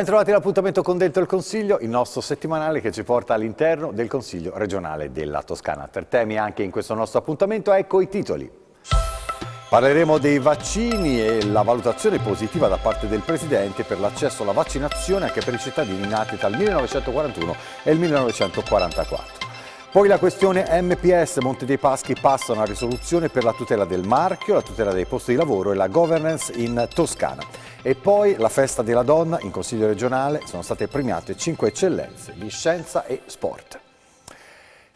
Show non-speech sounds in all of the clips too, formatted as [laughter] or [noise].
Bentrovati all'appuntamento con Dentro il Consiglio, il nostro settimanale che ci porta all'interno del Consiglio regionale della Toscana. Tre temi anche in questo nostro appuntamento, ecco i titoli. Parleremo dei vaccini e la valutazione positiva da parte del Presidente per l'accesso alla vaccinazione anche per i cittadini nati tra il 1941 e il 1944. Poi la questione MPS, Monte dei Paschi passa una risoluzione per la tutela del marchio, la tutela dei posti di lavoro e la governance in Toscana. E poi la festa della donna in Consiglio regionale sono state premiate 5 eccellenze di scienza e sport.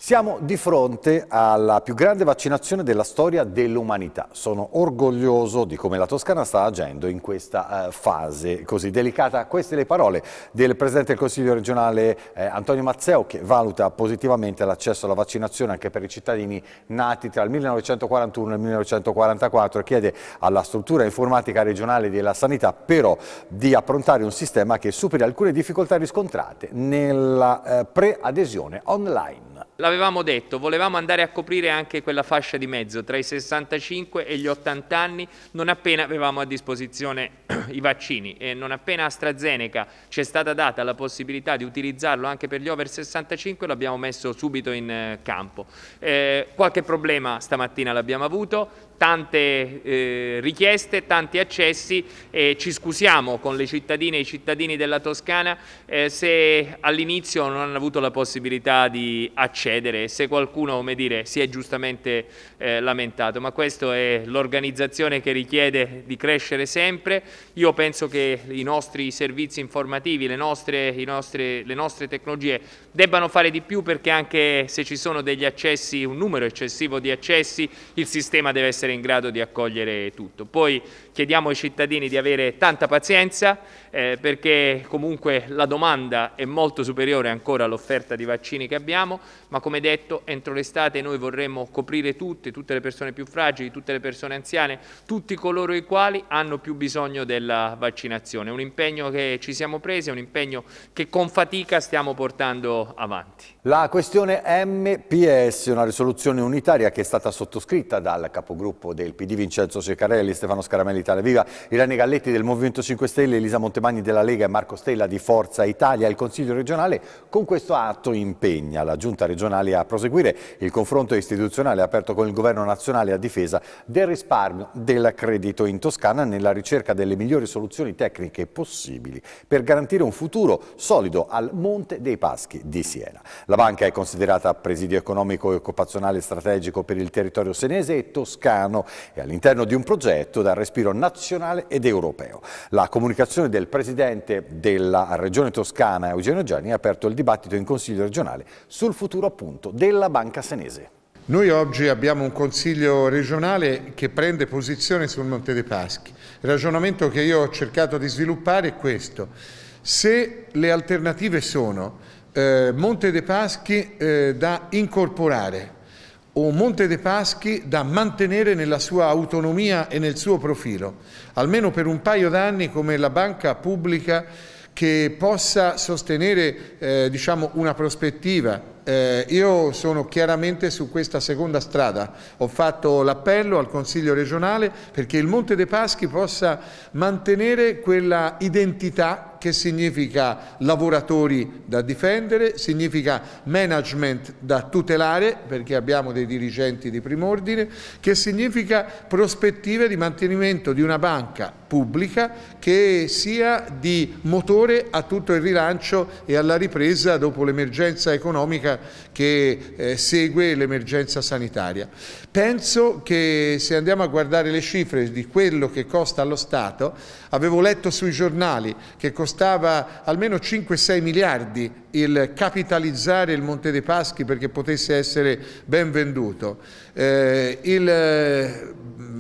Siamo di fronte alla più grande vaccinazione della storia dell'umanità. Sono orgoglioso di come la Toscana sta agendo in questa eh, fase così delicata. Queste le parole del Presidente del Consiglio regionale eh, Antonio Mazzeo che valuta positivamente l'accesso alla vaccinazione anche per i cittadini nati tra il 1941 e il 1944 e chiede alla struttura informatica regionale della sanità però di approntare un sistema che superi alcune difficoltà riscontrate nella eh, preadesione online donna. L'avevamo detto, volevamo andare a coprire anche quella fascia di mezzo tra i 65 e gli 80 anni non appena avevamo a disposizione [clears throat] i vaccini e non appena AstraZeneca ci è stata data la possibilità di utilizzarlo anche per gli over 65 l'abbiamo messo subito in eh, campo. Eh, qualche problema stamattina l'abbiamo avuto, tante eh, richieste, tanti accessi e ci scusiamo con le cittadine e i cittadini della Toscana eh, se all'inizio non hanno avuto la possibilità di accedere, se qualcuno come dire, si è giustamente eh, lamentato, ma questa è l'organizzazione che richiede di crescere sempre. Io penso che i nostri servizi informativi, le nostre, nostre, le nostre tecnologie debbano fare di più perché anche se ci sono degli accessi, un numero eccessivo di accessi, il sistema deve essere in grado di accogliere tutto. Poi Chiediamo ai cittadini di avere tanta pazienza eh, perché comunque la domanda è molto superiore ancora all'offerta di vaccini che abbiamo, ma come detto entro l'estate noi vorremmo coprire tutte, tutte le persone più fragili, tutte le persone anziane, tutti coloro i quali hanno più bisogno della vaccinazione. un impegno che ci siamo presi, un impegno che con fatica stiamo portando avanti. La questione MPS, una risoluzione unitaria che è stata sottoscritta dal capogruppo del PD Vincenzo Ceccarelli, Stefano Scaramelli Italia Viva, Irene Galletti del Movimento 5 Stelle, Elisa Montemagni della Lega e Marco Stella di Forza Italia. Il Consiglio regionale con questo atto impegna la Giunta regionale a proseguire il confronto istituzionale aperto con il Governo nazionale a difesa del risparmio del credito in Toscana nella ricerca delle migliori soluzioni tecniche possibili per garantire un futuro solido al Monte dei Paschi di Siena. La banca è considerata presidio economico e occupazionale strategico per il territorio senese e toscano e all'interno di un progetto dal respiro nazionale ed europeo. La comunicazione del Presidente della Regione Toscana, Eugenio Gianni, ha aperto il dibattito in Consiglio regionale sul futuro appunto della Banca Senese. Noi oggi abbiamo un Consiglio regionale che prende posizione sul Monte dei Paschi. Il ragionamento che io ho cercato di sviluppare è questo. Se le alternative sono eh, Monte dei Paschi eh, da incorporare o Monte dei Paschi da mantenere nella sua autonomia e nel suo profilo, almeno per un paio d'anni come la banca pubblica che possa sostenere eh, diciamo una prospettiva. Eh, io sono chiaramente su questa seconda strada, ho fatto l'appello al Consiglio regionale perché il Monte dei Paschi possa mantenere quella identità che significa lavoratori da difendere, significa management da tutelare, perché abbiamo dei dirigenti di prim'ordine, che significa prospettive di mantenimento di una banca pubblica che sia di motore a tutto il rilancio e alla ripresa dopo l'emergenza economica che eh, segue l'emergenza sanitaria. Penso che se andiamo a guardare le cifre di quello che costa allo Stato, Avevo letto sui giornali che costava almeno 5-6 miliardi il capitalizzare il Monte dei Paschi perché potesse essere ben venduto. Eh, il eh,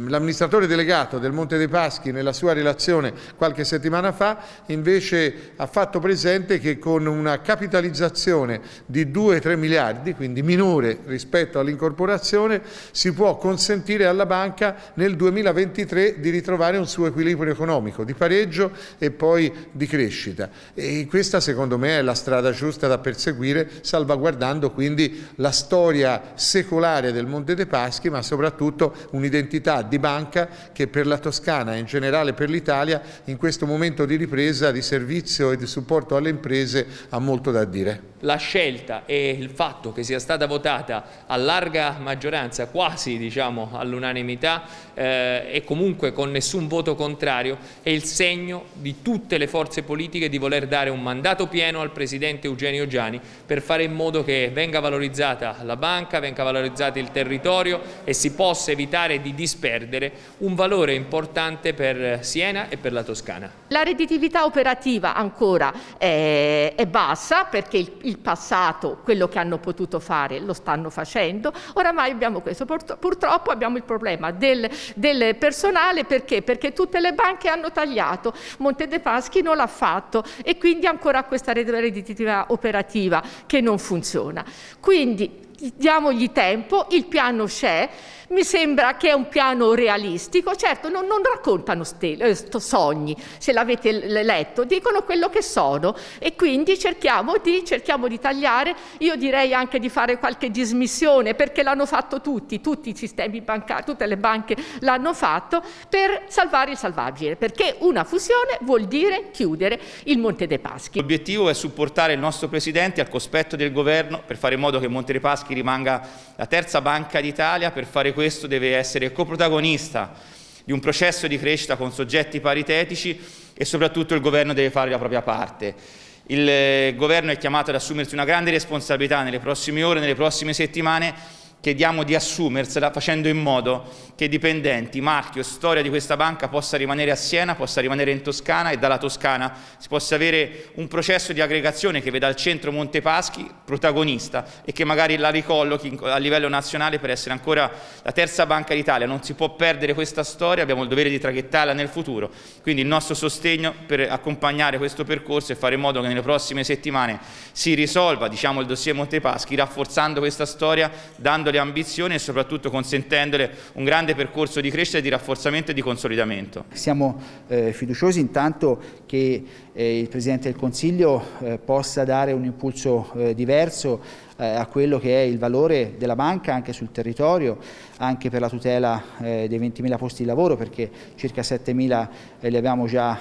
L'amministratore delegato del Monte dei Paschi nella sua relazione qualche settimana fa invece ha fatto presente che con una capitalizzazione di 2-3 miliardi, quindi minore rispetto all'incorporazione, si può consentire alla banca nel 2023 di ritrovare un suo equilibrio economico, di pareggio e poi di crescita. E questa secondo me è la strada giusta da perseguire, salvaguardando quindi la storia secolare del Monte dei Paschi, ma soprattutto un'identità di banca che per la Toscana e in generale per l'Italia in questo momento di ripresa, di servizio e di supporto alle imprese ha molto da dire. La scelta e il fatto che sia stata votata a larga maggioranza, quasi diciamo, all'unanimità eh, e comunque con nessun voto contrario, è il segno di tutte le forze politiche di voler dare un mandato pieno al Presidente Eugenio Giani per fare in modo che venga valorizzata la banca, venga valorizzato il territorio e si possa evitare di disperare perdere un valore importante per Siena e per la Toscana. La redditività operativa ancora è, eh, è bassa perché il, il, passato, quello che hanno potuto fare, lo stanno facendo. Oramai abbiamo questo. Purtroppo abbiamo il problema del, del personale perché? perché? tutte le banche hanno tagliato, Monte De Paschi non l'ha fatto e quindi ancora questa redditività operativa che non funziona. Quindi diamogli tempo, il piano c'è. Mi sembra che è un piano realistico, certo non, non raccontano stelle, eh, sogni, se l'avete letto, dicono quello che sono e quindi cerchiamo di, cerchiamo di tagliare, io direi anche di fare qualche dismissione perché l'hanno fatto tutti, tutti i sistemi bancari, tutte le banche l'hanno fatto per salvare il salvabile, perché una fusione vuol dire chiudere il Monte dei Paschi. L'obiettivo è supportare il nostro Presidente al cospetto del Governo per fare in modo che Monte dei Paschi rimanga la terza banca d'Italia per fare questo deve essere coprotagonista di un processo di crescita con soggetti paritetici e soprattutto il governo deve fare la propria parte. Il eh, governo è chiamato ad assumersi una grande responsabilità nelle prossime ore, nelle prossime settimane chiediamo di assumersela facendo in modo che dipendenti, marchio, storia di questa banca possa rimanere a Siena, possa rimanere in Toscana e dalla Toscana si possa avere un processo di aggregazione che veda il centro Montepaschi protagonista e che magari la ricollochi a livello nazionale per essere ancora la terza banca d'Italia. Non si può perdere questa storia, abbiamo il dovere di traghettarla nel futuro, quindi il nostro sostegno per accompagnare questo percorso e fare in modo che nelle prossime settimane si risolva diciamo, il dossier Montepaschi rafforzando questa storia, dando le ambizioni e soprattutto consentendole un grande percorso di crescita, di rafforzamento e di consolidamento. Siamo eh, fiduciosi intanto che eh, il Presidente del Consiglio eh, possa dare un impulso eh, diverso eh, a quello che è il valore della banca anche sul territorio, anche per la tutela eh, dei 20.000 posti di lavoro perché circa 7.000 li abbiamo già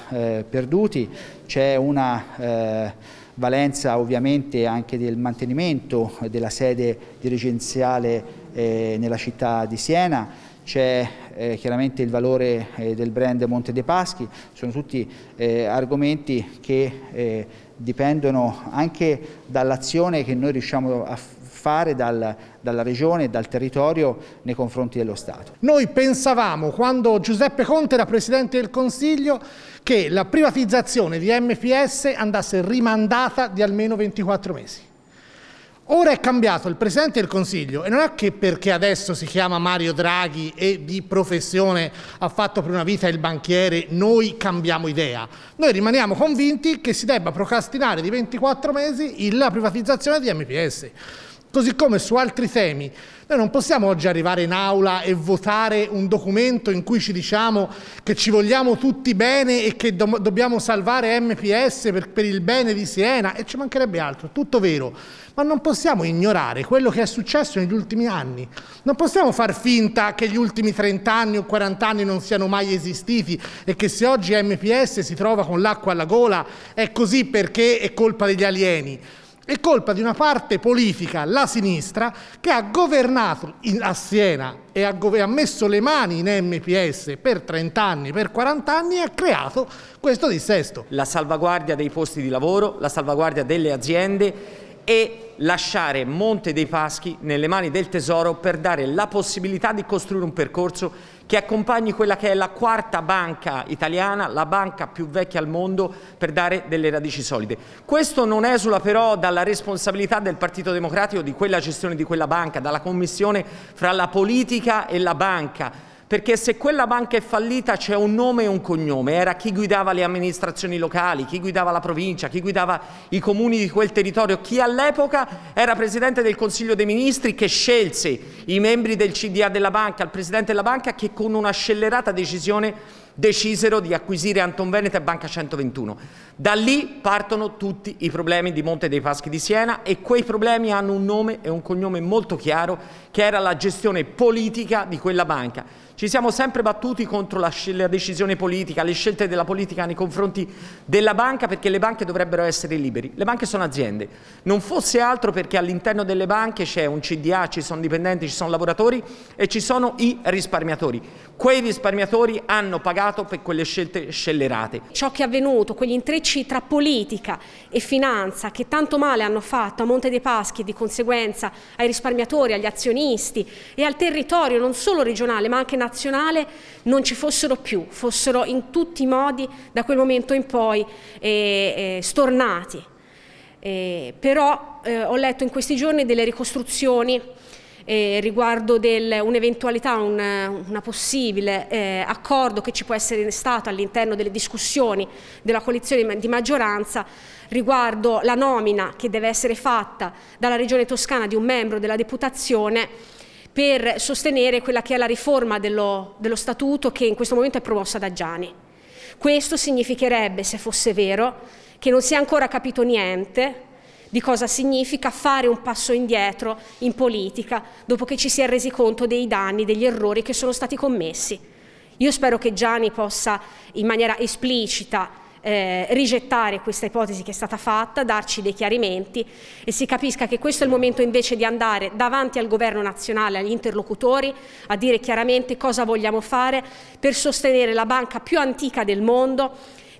perduti. C'è una valenza ovviamente anche del mantenimento della sede dirigenziale eh, nella città di Siena, c'è eh, chiaramente il valore eh, del brand Monte dei Paschi, sono tutti eh, argomenti che eh, dipendono anche dall'azione che noi riusciamo a fare dal, dalla regione e dal territorio nei confronti dello Stato. Noi pensavamo, quando Giuseppe Conte era Presidente del Consiglio, che la privatizzazione di MPS andasse rimandata di almeno 24 mesi. Ora è cambiato il Presidente del Consiglio e non è che perché adesso si chiama Mario Draghi e di professione ha fatto per una vita il banchiere, noi cambiamo idea. Noi rimaniamo convinti che si debba procrastinare di 24 mesi la privatizzazione di MPS. Così come su altri temi, noi non possiamo oggi arrivare in aula e votare un documento in cui ci diciamo che ci vogliamo tutti bene e che do dobbiamo salvare MPS per, per il bene di Siena e ci mancherebbe altro, tutto vero. Ma non possiamo ignorare quello che è successo negli ultimi anni. Non possiamo far finta che gli ultimi 30 anni o 40 anni non siano mai esistiti e che se oggi MPS si trova con l'acqua alla gola è così perché è colpa degli alieni. È colpa di una parte politica, la sinistra, che ha governato a Siena e ha, ha messo le mani in MPS per 30 anni, per 40 anni e ha creato questo dissesto. La salvaguardia dei posti di lavoro, la salvaguardia delle aziende e lasciare Monte dei Paschi nelle mani del Tesoro per dare la possibilità di costruire un percorso che accompagni quella che è la quarta banca italiana, la banca più vecchia al mondo, per dare delle radici solide. Questo non esula però dalla responsabilità del Partito Democratico di quella gestione di quella banca, dalla commissione fra la politica e la banca perché se quella banca è fallita c'è un nome e un cognome, era chi guidava le amministrazioni locali, chi guidava la provincia, chi guidava i comuni di quel territorio, chi all'epoca era presidente del Consiglio dei Ministri che scelse i membri del CDA della banca, il presidente della banca che con una scellerata decisione decisero di acquisire Anton Veneto e Banca 121. Da lì partono tutti i problemi di Monte dei Paschi di Siena e quei problemi hanno un nome e un cognome molto chiaro che era la gestione politica di quella banca. Ci siamo sempre battuti contro la, la, decisione politica, le scelte della politica nei confronti della banca perché le banche dovrebbero essere liberi. Le banche sono aziende, non fosse altro perché all'interno delle banche c'è un CDA, ci sono dipendenti, ci sono lavoratori e ci sono i risparmiatori. Quei risparmiatori hanno pagato per quelle scelte scellerate. Ciò che è avvenuto, quegli intrecci tra politica e finanza che tanto male hanno fatto a Monte dei Paschi e di conseguenza ai risparmiatori, agli azionisti e al territorio non solo regionale ma anche nazionale nazionale non ci fossero più, fossero in tutti i modi da quel momento in poi eh, eh, stornati. Eh, però eh, ho letto in questi giorni delle ricostruzioni eh, riguardo un'eventualità, un, una possibile eh, accordo che ci può essere stato all'interno delle discussioni della coalizione di maggioranza riguardo la nomina che deve essere fatta dalla Regione Toscana di un membro della Deputazione per sostenere quella che è la riforma dello, dello statuto che in questo momento è promossa da Gianni. Questo significherebbe, se fosse vero, che non si è ancora capito niente di cosa significa fare un passo indietro in politica dopo che ci si è resi conto dei danni, degli errori che sono stati commessi. Io spero che Gianni possa in maniera esplicita eh, rigettare questa ipotesi che è stata fatta, darci dei chiarimenti e si capisca che questo è il momento invece di andare davanti al governo nazionale, agli interlocutori, a dire chiaramente cosa vogliamo fare per sostenere la banca più antica del mondo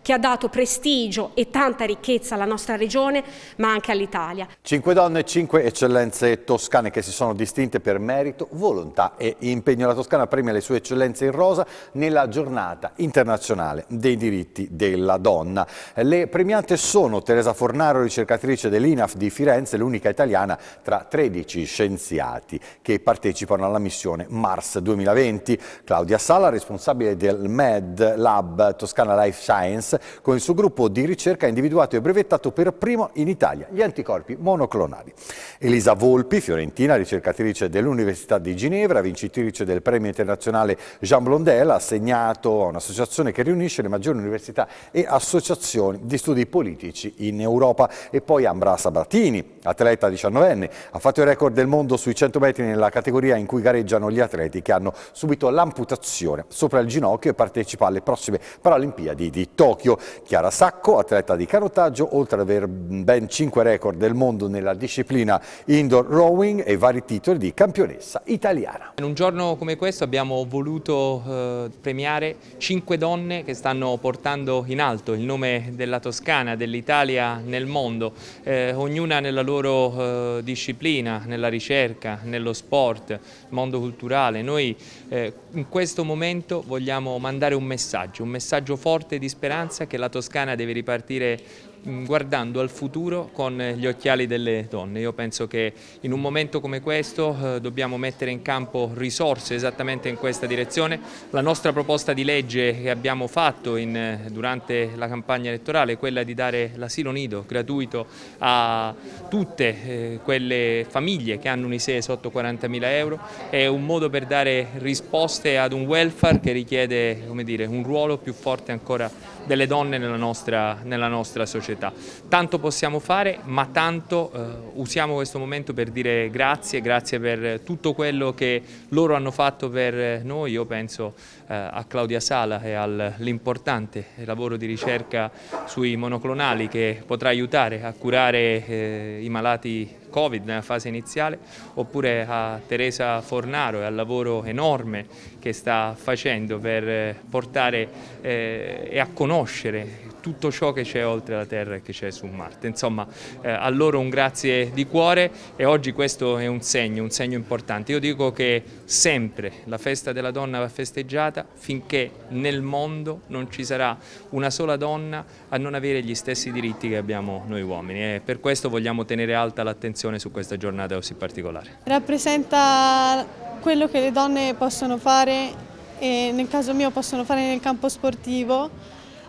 che ha dato prestigio e tanta ricchezza alla nostra regione ma anche all'Italia. Cinque donne e cinque eccellenze toscane che si sono distinte per merito, volontà e impegno. La Toscana premia le sue eccellenze in rosa nella giornata internazionale dei diritti della donna. Le premiate sono Teresa Fornaro, ricercatrice dell'INAF di Firenze, l'unica italiana tra 13 scienziati che partecipano alla missione Mars 2020. Claudia Sala, responsabile del Med Lab Toscana Life Science, con il suo gruppo di ricerca ha individuato e brevettato per primo in Italia gli anticorpi monoclonali. Elisa Volpi, fiorentina, ricercatrice dell'Università di Ginevra, vincitrice del premio internazionale Jean Blondel, ha assegnato a un'associazione che riunisce le maggiori università e associazioni di studi politici in Europa. E poi Ambra Sabatini, atleta 19enne, ha fatto il record del mondo sui 100 metri nella categoria in cui gareggiano gli atleti che hanno subito l'amputazione sopra il ginocchio e partecipa alle prossime Paralimpiadi di Tokyo. Tokyo. Chiara Sacco, atleta di canottaggio, oltre ad aver ben 5 record del mondo nella disciplina indoor rowing e vari titoli di campionessa italiana. In un giorno come questo abbiamo voluto eh, premiare 5 donne che stanno portando in alto il nome della Toscana, dell'Italia nel mondo, eh, ognuna nella loro eh, disciplina, nella ricerca, nello sport, mondo culturale. Noi eh, in questo momento vogliamo mandare un messaggio, un messaggio forte di speranza consapevolezza che la Toscana deve ripartire mm, guardando al futuro con gli occhiali delle donne. Io penso che in un momento come questo eh, dobbiamo mettere in campo risorse esattamente in questa direzione. La nostra proposta di legge che abbiamo fatto in, eh, durante la campagna elettorale è quella di dare l'asilo nido gratuito a tutte eh, quelle famiglie che hanno un ISEE sotto 40.000 euro. È un modo per dare risposte ad un welfare che richiede dire, un ruolo più forte ancora delle donne nella nostra, nella nostra società. Tanto possiamo fare, ma tanto eh, usiamo questo momento per dire grazie, grazie per tutto quello che loro hanno fatto per noi. Io penso eh, a Claudia Sala e all'importante lavoro di ricerca sui monoclonali che potrà aiutare a curare eh, i malati Covid nella fase iniziale, oppure a Teresa Fornaro e al lavoro enorme che sta facendo per eh, portare eh, e a conoscere tutto ciò che c'è oltre la Terra e che c'è su Marte. Insomma, eh, a loro un grazie di cuore e oggi questo è un segno, un segno importante. Io dico che sempre la festa della donna va festeggiata finché nel mondo non ci sarà una sola donna a non avere gli stessi diritti che abbiamo noi uomini e per questo vogliamo tenere alta l'attenzione partecipazione su questa giornata così particolare. Rappresenta quello che le donne possono fare e nel caso mio possono fare nel campo sportivo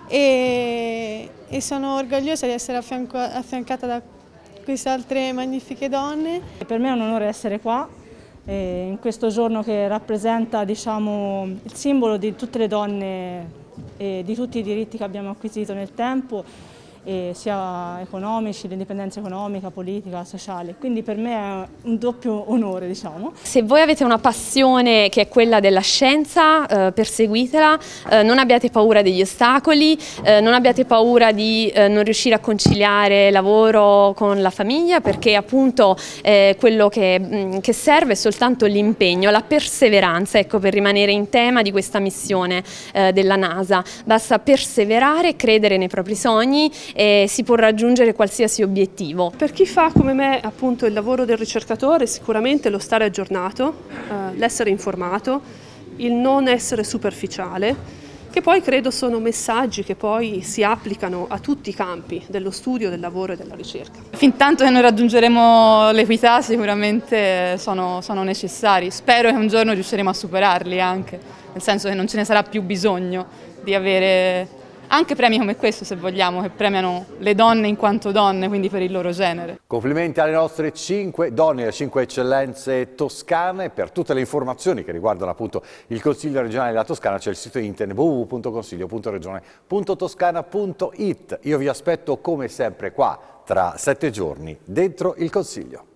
e, e sono orgogliosa di essere affianco, affiancata da queste altre magnifiche donne. Per me è un onore essere qua eh, in questo giorno che rappresenta diciamo, il simbolo di tutte le donne e di tutti i diritti che abbiamo acquisito nel tempo sia economici, l'indipendenza economica, politica, sociale, quindi per me è un doppio onore diciamo. Se voi avete una passione che è quella della scienza, eh, perseguitela, eh, non abbiate paura degli ostacoli, eh, non abbiate paura di eh, non riuscire a conciliare lavoro con la famiglia perché appunto eh, quello che, mh, mm, che, serve è soltanto l'impegno, la perseveranza ecco, per rimanere in tema di questa missione eh, della NASA, basta perseverare, credere nei propri sogni e si può raggiungere qualsiasi obiettivo. Per chi fa come me appunto il lavoro del ricercatore sicuramente lo stare aggiornato, eh, l'essere informato, il non essere superficiale, che poi credo sono messaggi che poi si applicano a tutti i campi dello studio, del lavoro e della ricerca. Fintanto che noi raggiungeremo l'equità sicuramente sono, sono, necessari, spero che un giorno riusciremo a superarli anche, nel senso che non ce ne sarà più bisogno di avere anche premi come questo se vogliamo, che premiano le donne in quanto donne, quindi per il loro genere. Complimenti alle nostre cinque donne, alle cinque eccellenze toscane, per tutte le informazioni che riguardano appunto il Consiglio regionale della Toscana c'è il sito internet www.consiglio.regione.toscana.it. Io vi aspetto come sempre qua tra sette giorni dentro il Consiglio.